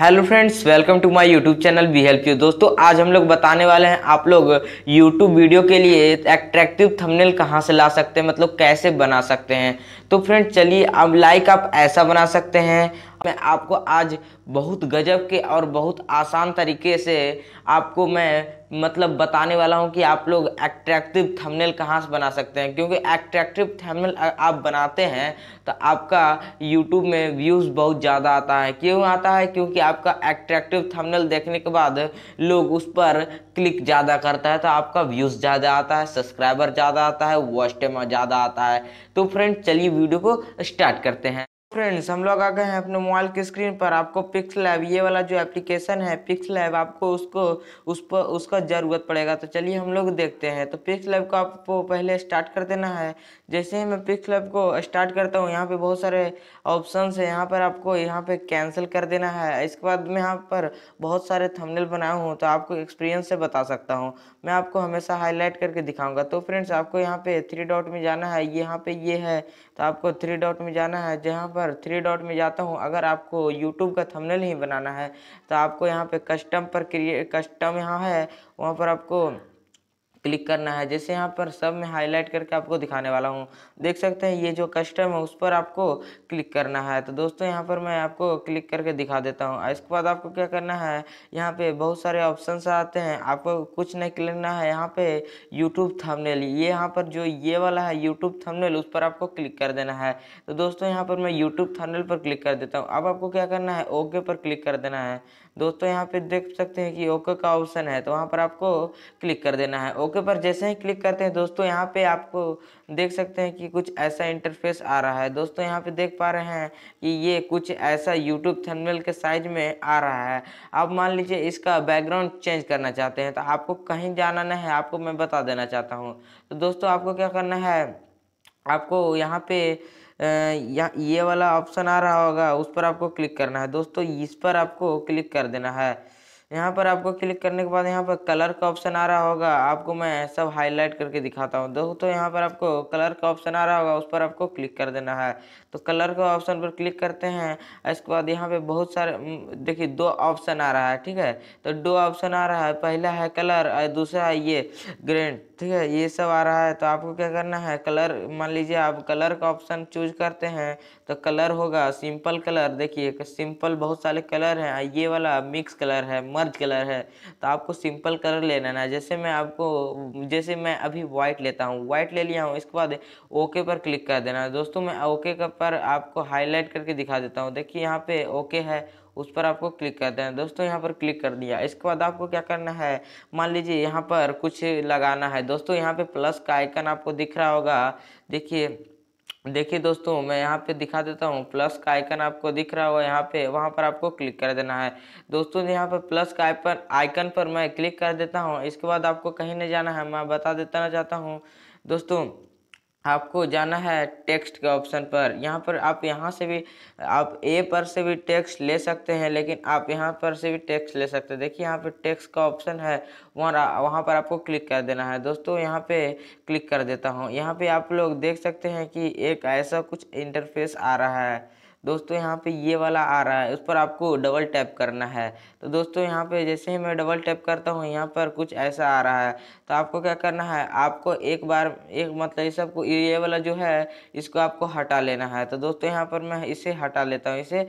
hello friends welcome to my YouTube channel we help you दोस्तों आज हम लोग बताने वाले हैं आप लोग यूट्यूब वीडियो के लिए एट्रैक्टिव थंबनेल कहाँ से ला सकते हैं मतलब कैसे बना सकते हैं तो फ्रेंड्स चलिए अब लाइक आप ऐसा बना सकते हैं मैं आपको आज बहुत गजब के और बहुत आसान तरीके से आपको मैं मतलब बताने वाला हूं कि आप लोग एट्रैक्टिव थंबनेल कहाँ से बना सकते हैं क्योंकि एट्रैक्टिव थंबनेल आप बनाते हैं तो आपका यूट्यूब में व्यूज़ बहुत ज़्यादा आता है क्यों आता है क्योंकि आपका एट्रैक्टिव थंबनेल देखने के बाद लोग उस पर क्लिक ज़्यादा करता है तो आपका व्यूज़ ज़्यादा आता है सब्सक्राइबर ज़्यादा आता है वॉच टाइम ज़्यादा आता है तो फ्रेंड चलिए वीडियो को स्टार्ट करते हैं फ्रेंड्स हम लोग आ गए हैं अपने मोबाइल की स्क्रीन पर आपको पिक्स लैब ये वाला जो एप्लीकेशन है पिक्स लैब आपको उसको उस पर उसका ज़रूरत पड़ेगा तो चलिए हम लोग देखते हैं तो पिक्स लैब को आपको पहले स्टार्ट कर देना है जैसे ही मैं पिक्स लैब को स्टार्ट करता हूँ यहाँ पे बहुत सारे ऑप्शंस है यहाँ पर आपको यहाँ पर कैंसिल कर देना है इसके बाद मैं यहाँ पर बहुत सारे थमनेल बनाए हूँ तो आपको एक्सपीरियंस से बता सकता हूँ मैं आपको हमेशा हाईलाइट करके दिखाऊँगा तो फ्रेंड्स आपको यहाँ पर थ्री डॉट में जाना है यहाँ पर ये है तो आपको थ्री डॉट में जाना है जहाँ पर पर थ्री डॉट में जाता हूँ अगर आपको यूट्यूब का थंबनेल ही बनाना है तो आपको यहाँ पे कस्टम पर क्रिए कस्टम यहाँ है वहाँ पर आपको क्लिक करना है जैसे यहाँ पर सब में हाईलाइट करके आपको दिखाने वाला हूँ देख सकते हैं ये जो कस्टम है उस पर आपको क्लिक करना है तो दोस्तों यहाँ पर मैं आपको क्लिक करके दिखा देता हूँ इसके बाद आपको क्या करना है यहाँ पे बहुत सारे ऑप्शन आते हैं आपको कुछ नहीं क्लिकना है यहाँ पे यूट्यूब थमनेल ये यहाँ पर जो ये वाला है यूट्यूब थमनेल उस पर आपको क्लिक कर देना है तो दोस्तों यहाँ पर मैं यूट्यूब थमनेल पर क्लिक कर देता हूँ अब आपको क्या करना है ओके पर क्लिक कर देना है दोस्तों यहाँ पे देख सकते हैं कि ओके का ऑप्शन है तो वहाँ पर आपको क्लिक कर देना है ओके ओके पर जैसे ही क्लिक करते हैं दोस्तों यहाँ पे आपको देख सकते हैं कि कुछ ऐसा इंटरफेस आ रहा है दोस्तों यहाँ पे देख पा रहे हैं कि ये कुछ ऐसा यूट्यूब थंबनेल के साइज में आ रहा है आप मान लीजिए इसका बैकग्राउंड चेंज करना चाहते हैं तो आपको कहीं जाना नहीं है आपको मैं बता देना चाहता हूँ तो दोस्तों आपको क्या करना है आपको यहाँ पे ये वाला ऑप्शन आ रहा होगा उस पर आपको क्लिक करना है दोस्तों इस पर आपको क्लिक कर देना है यहाँ पर आपको क्लिक करने के बाद यहाँ पर कलर का ऑप्शन आ रहा होगा आपको मैं सब हाईलाइट करके दिखाता हूँ दोस्तों यहाँ पर आपको कलर का ऑप्शन आ रहा होगा उस पर आपको क्लिक कर देना है तो कलर के ऑप्शन पर क्लिक करते हैं इसके बाद यहाँ पे बहुत सारे देखिए दो ऑप्शन आ रहा है ठीक है तो दो ऑप्शन आ रहा है पहला है कलर और दूसरा है ये ग्रेन ठीक है ये सब आ रहा है तो आपको क्या करना है कलर मान लीजिए आप कलर का ऑप्शन चूज करते हैं तो कलर होगा सिंपल कलर देखिए सिंपल बहुत सारे कलर हैं ये वाला मिक्स कलर है मर्ज कलर है तो आपको सिंपल कलर लेना है जैसे मैं आपको जैसे मैं अभी वाइट लेता हूँ वाइट ले लिया हूँ इसके बाद ओके पर क्लिक कर देना दोस्तों मैं ओके का पर आपको हाईलाइट करके दिखा देता हूँ देखिए यहाँ पे ओके है उस पर आपको क्लिक कर देना दोस्तों यहाँ पर क्लिक कर दिया इसके बाद आपको क्या करना है मान लीजिए यहाँ पर कुछ लगाना है दोस्तों यहाँ पे प्लस का आइकन आपको दिख रहा होगा देखिए देखिए दोस्तों मैं यहाँ पे दिखा देता हूँ प्लस का आइकन आपको दिख रहा होगा यहाँ पे वहाँ पर आपको क्लिक कर देना है दोस्तों यहाँ पर प्लस का आइकन आइकन पर मैं क्लिक कर देता हूँ इसके बाद आपको कहीं नहीं जाना है मैं बता देता चाहता हूँ दोस्तों आपको जाना है टेक्स्ट के ऑप्शन पर यहाँ पर आप यहाँ से भी आप ए पर से भी टेक्स्ट ले सकते हैं लेकिन आप यहाँ पर से भी टेक्स्ट ले सकते हैं देखिए यहाँ पर टेक्स्ट का ऑप्शन है वहाँ वहाँ पर आपको क्लिक कर देना है दोस्तों यहाँ पे क्लिक कर देता हूँ यहाँ पे आप लोग देख सकते हैं कि एक ऐसा कुछ इंटरफेस आ रहा है दोस्तों यहाँ पे ये वाला आ रहा है उस पर आपको डबल टैप करना है तो दोस्तों यहाँ पे जैसे ही मैं डबल टैप करता हूँ यहाँ पर कुछ ऐसा आ रहा है तो आपको क्या करना है आपको एक बार एक मतलब ये सबको ये वाला जो है इसको आपको हटा लेना है तो दोस्तों यहाँ पर मैं इसे हटा लेता हूँ इसे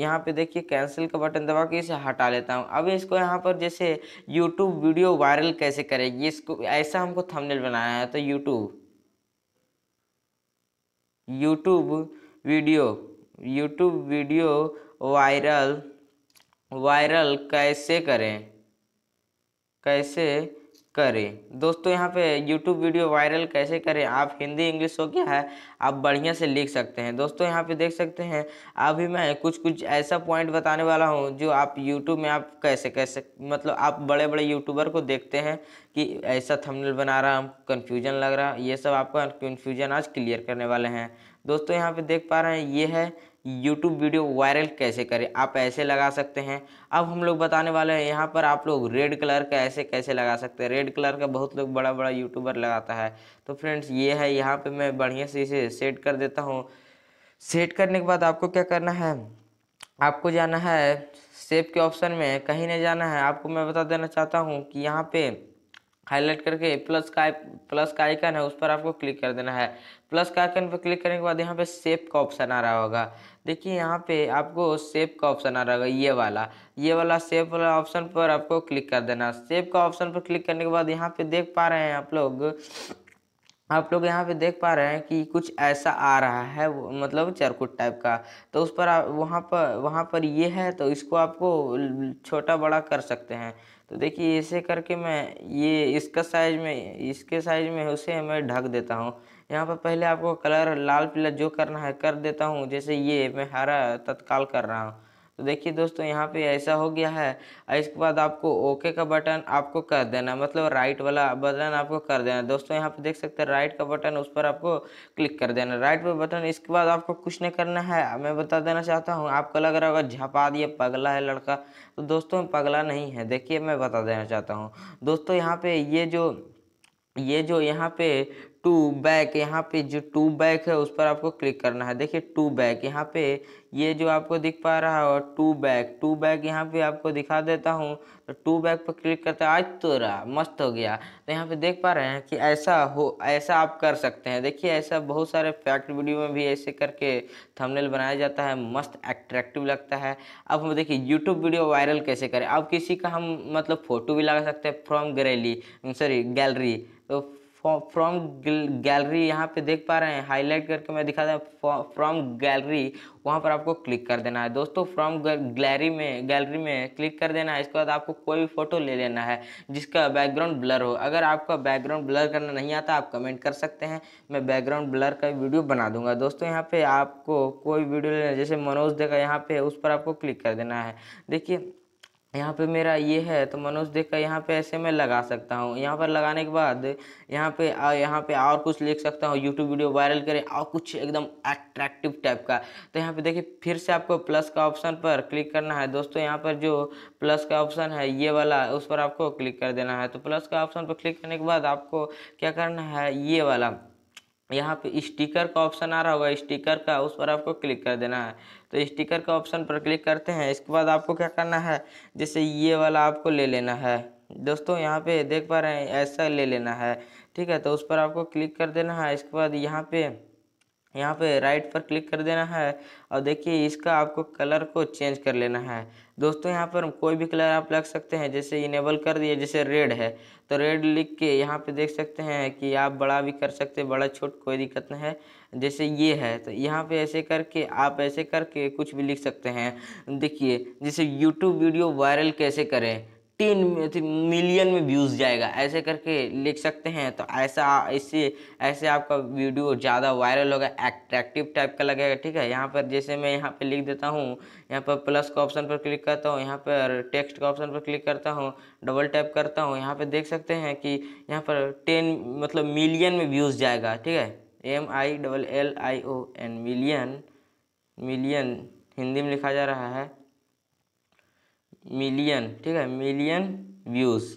यहाँ पर देखिए कैंसिल का बटन दबा के इसे हटा लेता हूँ अब इसको यहाँ पर जैसे यूट्यूब वीडियो वायरल कैसे करेगी इसको ऐसा हमको थमनेल बनाया है तो YouTube YouTube video YouTube video viral viral कैसे करें कैसे करें दोस्तों यहाँ पे यूट्यूब वीडियो वायरल कैसे करें आप हिंदी इंग्लिश हो गया है आप बढ़िया से लिख सकते हैं दोस्तों यहाँ पे देख सकते हैं अभी मैं कुछ कुछ ऐसा पॉइंट बताने वाला हूँ जो आप यूट्यूब में आप कैसे कैसे मतलब आप बड़े बड़े यूट्यूबर को देखते हैं कि ऐसा थंबनेल बना रहा हम कन्फ्यूजन लग रहा ये सब आपका कन्फ्यूजन आज क्लियर करने वाले हैं दोस्तों यहाँ पे देख पा रहे हैं ये है यूट्यूब वीडियो वायरल कैसे करें आप ऐसे लगा सकते हैं अब हम लोग बताने वाले हैं यहाँ पर आप लोग रेड कलर का ऐसे कैसे लगा सकते हैं रेड कलर का बहुत लोग बड़ा बड़ा यूट्यूबर लगाता है तो फ्रेंड्स ये है यहाँ पे मैं बढ़िया से इसे सेट कर देता हूँ सेट करने के बाद आपको क्या करना है आपको जाना है सेव के ऑप्शन में कहीं नहीं जाना है आपको मैं बता देना चाहता हूँ कि यहाँ पे हाईलाइट करके प्लस का प्लस का आइकन है उस पर आपको क्लिक कर देना है प्लस का आइकन पर क्लिक करने के बाद यहाँ पे सेप का ऑप्शन आ रहा होगा देखिए यहाँ पे आपको सेप का ऑप्शन आ रहा होगा ये वाला ये वाला सेप वाला ऑप्शन पर आपको क्लिक कर देना सेप का ऑप्शन पर क्लिक करने के बाद यहाँ पे देख पा रहे हैं आप लोग आप लोग यहाँ पे देख पा रहे हैं कि कुछ ऐसा आ रहा है मतलब चरकुट टाइप का तो उस पर आप वहाँ पर वहाँ पर ये है तो इसको आपको छोटा बड़ा कर सकते हैं तो देखिए ऐसे करके मैं ये इसका साइज में इसके साइज में उसे मैं ढक देता हूँ यहाँ पर पहले आपको कलर लाल पीला जो करना है कर देता हूँ जैसे ये मैं हरा तत्काल कर रहा हूँ तो देखिए दोस्तों यहाँ पे ऐसा हो गया है इसके बाद आपको ओके का बटन आपको कर देना मतलब राइट वाला बटन आपको कर देना दोस्तों यहाँ पे देख सकते हैं राइट का बटन उस पर आपको क्लिक कर देना राइट पर बटन इसके बाद आपको कुछ नहीं करना है मैं बता देना चाहता हूँ आपको लग रहा होगा झपा दिया पगला है लड़का तो दोस्तों पगला नहीं है देखिए मैं बता देना चाहता हूँ दोस्तों यहाँ पे ये जो ये जो यहाँ पे टू बैक यहाँ पे जो टू बैक है उस पर आपको क्लिक करना है देखिए टू बैक यहाँ पे ये जो आपको दिख पा रहा है और टू बैक टू बैक यहाँ पे आपको दिखा देता हूँ तो टू बैक पर क्लिक करते आज तो रहा मस्त हो गया तो यहाँ पे देख पा रहे हैं कि ऐसा हो ऐसा आप कर सकते हैं देखिए ऐसा बहुत सारे फैक्ट वीडियो में भी ऐसे करके थमनेल बनाया जाता है मस्त एट्रैक्टिव लगता है अब हम देखिए यूट्यूब वीडियो वायरल कैसे करें अब किसी का हम मतलब फ़ोटो भी लगा सकते हैं फ्रॉम गैलरी सॉरी गैलरी तो फ्रॉम गैलरी यहाँ पे देख पा रहे हैं हाईलाइट करके मैं दिखा दें फ्रॉम गैलरी वहाँ पर आपको क्लिक कर देना है दोस्तों फ्रॉम गैलरी में गैलरी में क्लिक कर देना है इसके बाद आपको कोई भी फोटो ले लेना है जिसका बैकग्राउंड ब्लर हो अगर आपका बैकग्राउंड ब्लर करना नहीं आता आप कमेंट कर सकते हैं मैं बैकग्राउंड ब्लर का वीडियो बना दूंगा दोस्तों यहाँ पर आपको कोई वीडियो लेना जैसे मनोज देखा यहाँ पर उस पर आपको क्लिक कर देना है देखिए यहाँ पे मेरा ये है तो मनोज देख कर यहाँ पे ऐसे मैं लगा सकता हूँ यहाँ पर लगाने के बाद यहाँ पे यहाँ पे और कुछ लिख सकता हूँ यूट्यूब वीडियो वायरल करें और कुछ एकदम अट्रैक्टिव टाइप का तो यहाँ पे देखिए फिर से आपको प्लस का ऑप्शन पर क्लिक करना है दोस्तों यहाँ पर जो प्लस का ऑप्शन है ये वाला उस पर आपको क्लिक कर देना है तो प्लस का ऑप्शन पर क्लिक करने के बाद आपको क्या करना है ये वाला यहाँ पे स्टिकर का ऑप्शन आ रहा होगा स्टिकर का उस पर आपको क्लिक कर देना है तो स्टिकर का ऑप्शन पर क्लिक करते हैं इसके बाद आपको क्या करना है जैसे ये वाला आपको ले लेना है दोस्तों यहाँ पे देख पा रहे हैं ऐसा ले लेना है ठीक है तो उस पर आपको क्लिक कर देना है इसके बाद यहाँ पे यहाँ पे राइट पर क्लिक कर देना है और देखिए इसका आपको कलर को चेंज कर लेना है दोस्तों यहाँ पर कोई भी कलर आप लग सकते हैं जैसे इनेबल कर दिए जैसे रेड है तो रेड लिख के यहाँ पे देख सकते हैं कि आप बड़ा भी कर सकते हैं बड़ा छोट कोई दिक्कत नहीं है जैसे ये है तो यहाँ पे ऐसे करके आप ऐसे करके कुछ भी लिख सकते हैं देखिए जैसे यूट्यूब वीडियो वायरल कैसे करें टेन मिलियन में व्यूज़ जाएगा ऐसे करके लिख सकते हैं तो ऐसा इससे ऐसे आपका वीडियो ज़्यादा वायरल होगा एट्रैक्टिव टाइप का लगेगा ठीक है यहाँ पर जैसे मैं यहाँ पे लिख देता हूँ यहाँ पर प्लस का ऑप्शन पर क्लिक करता हूँ यहाँ पर टेक्स्ट का ऑप्शन पर क्लिक करता हूँ डबल टैप करता हूँ यहाँ पर देख सकते हैं कि यहाँ पर टेन मतलब मिलियन में व्यूज़ जाएगा ठीक है M I double L I O N million million Hindi में लिखा जा रहा है मिलियन ठीक है मिलियन व्यूज़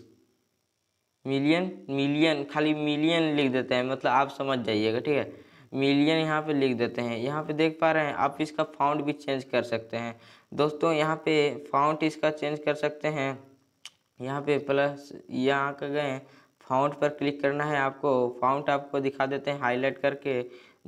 मिलियन मिलियन खाली मिलियन लिख देते हैं मतलब आप समझ जाइएगा ठीक है मिलियन यहाँ पे लिख देते हैं यहाँ पे देख पा रहे हैं आप इसका फाउंड भी चेंज कर सकते हैं दोस्तों यहाँ पे फाउंड इसका चेंज कर सकते हैं यहाँ पे प्लस यहाँ का गए फाउंड पर क्लिक करना है आपको फाउंड आपको दिखा देते हैं हाईलाइट करके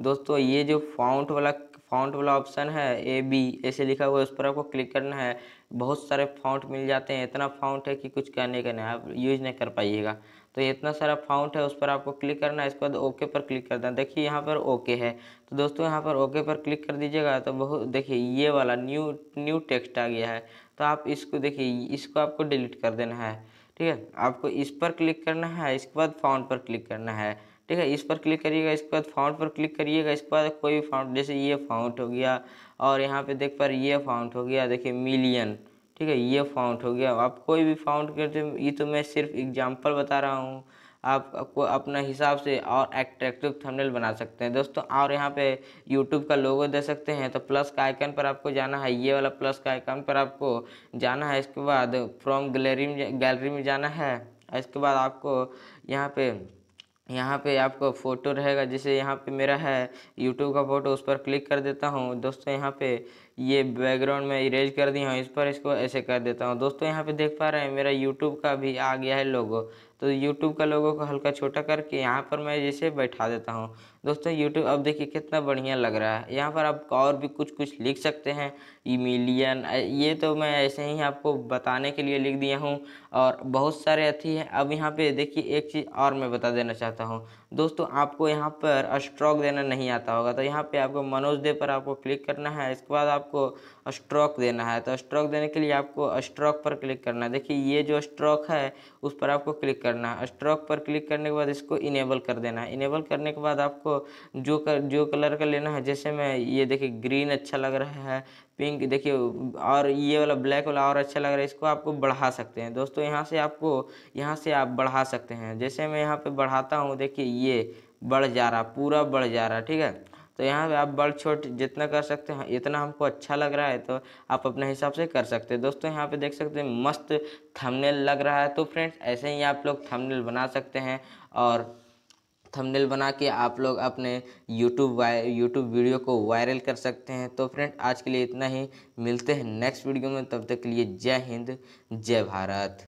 दोस्तों ये जो फाउंड वाला फ़ॉन्ट वाला ऑप्शन है ए बी ऐसे लिखा हुआ है उस पर आपको क्लिक करना है बहुत सारे फ़ॉन्ट मिल जाते हैं इतना फ़ॉन्ट है कि कुछ कहने का नहीं आप यूज नहीं कर पाइएगा तो इतना सारा फ़ॉन्ट है उस पर आपको क्लिक करना है इसके बाद ओके पर क्लिक कर देना देखिए यहाँ पर ओके है तो दोस्तों यहाँ पर ओके पर क्लिक कर दीजिएगा तो बहुत देखिए ये वाला न्यू न्यू टेक्स्ट आ गया है तो आप इसको देखिए इसको आपको डिलीट कर देना है ठीक है आपको इस पर क्लिक करना है इसके बाद फ़ॉन्ट पर क्लिक करना है ठीक है इस पर क्लिक करिएगा इसके बाद फाउंट पर क्लिक करिएगा इसके बाद कोई भी फाउंट जैसे ये फाउंट हो गया और यहाँ पे देख पा ये फाउंट हो गया देखिए मिलियन ठीक है ये फाउंट हो गया आप कोई भी फाउंट करते ये तो मैं सिर्फ एग्जाम्पल बता रहा हूँ आप आपको अपना हिसाब से और एट्रैक्टिव थंबनेल बना सकते हैं दोस्तों और यहाँ पे यूट्यूब का लोगो दे सकते हैं तो प्लस का आइकन पर आपको जाना है ये वाला प्लस का आइकन पर आपको जाना है इसके बाद फ्रॉम गैलरी में गैलरी में जाना है इसके बाद आपको यहाँ पे यहाँ पे आपको फ़ोटो रहेगा जैसे यहाँ पे मेरा है यूट्यूब का फ़ोटो उस पर क्लिक कर देता हूँ दोस्तों यहाँ पे ये बैकग्राउंड में इरेज कर दिया हूँ इस पर इसको ऐसे कर देता हूँ दोस्तों यहाँ पे देख पा रहे हैं मेरा यूट्यूब का भी आ गया है लोगो तो यूट्यूब का लोगो को हल्का छोटा करके यहाँ पर मैं जैसे बैठा देता हूँ दोस्तों यूट्यूब अब देखिए कितना बढ़िया लग रहा है यहाँ पर आप और भी कुछ कुछ लिख सकते हैं मिलियन ये तो मैं ऐसे ही आपको बताने के लिए लिख दिया हूँ और बहुत सारे अथी हैं अब यहाँ पर देखिए एक चीज़ और मैं बता देना चाहता हूँ दोस्तों आपको यहाँ पर स्ट्रोक देना नहीं आता होगा तो यहाँ पे आपको मनोज दे पर आपको क्लिक करना है इसके बाद आपको स्ट्रोक देना है तो स्ट्रोक देने के लिए आपको स्ट्रोक पर क्लिक करना है देखिए ये जो स्ट्रोक है उस पर आपको क्लिक करना है स्ट्रोक पर क्लिक करने के बाद इसको इनेबल कर देना है इनेबल करने के बाद आपको जो कर, जो कलर का लेना है जैसे मैं ये देखिए ग्रीन अच्छा लग रहा है पिंक देखिए और ये वाला ब्लैक वाला और अच्छा लग रहा है इसको आपको बढ़ा सकते हैं दोस्तों यहाँ से आपको यहाँ से आप बढ़ा सकते हैं जैसे मैं यहाँ पे बढ़ाता हूँ देखिए ये बढ़ जा रहा पूरा बढ़ जा रहा ठीक है तो यहाँ पे आप बढ़ छोट जितना कर सकते हैं इतना हमको अच्छा लग रहा है तो आप अपने हिसाब से कर सकते हैं दोस्तों यहाँ पे देख सकते हैं मस्त थंबनेल लग रहा है तो फ्रेंड्स ऐसे ही आप लोग थंबनेल बना सकते हैं और थंबनेल बना के आप लोग अपने यूट्यूब यूट्यूब वीडियो को वायरल कर सकते हैं तो फ्रेंड आज के लिए इतना ही मिलते हैं नेक्स्ट वीडियो में तब तक के लिए जय हिंद जय भारत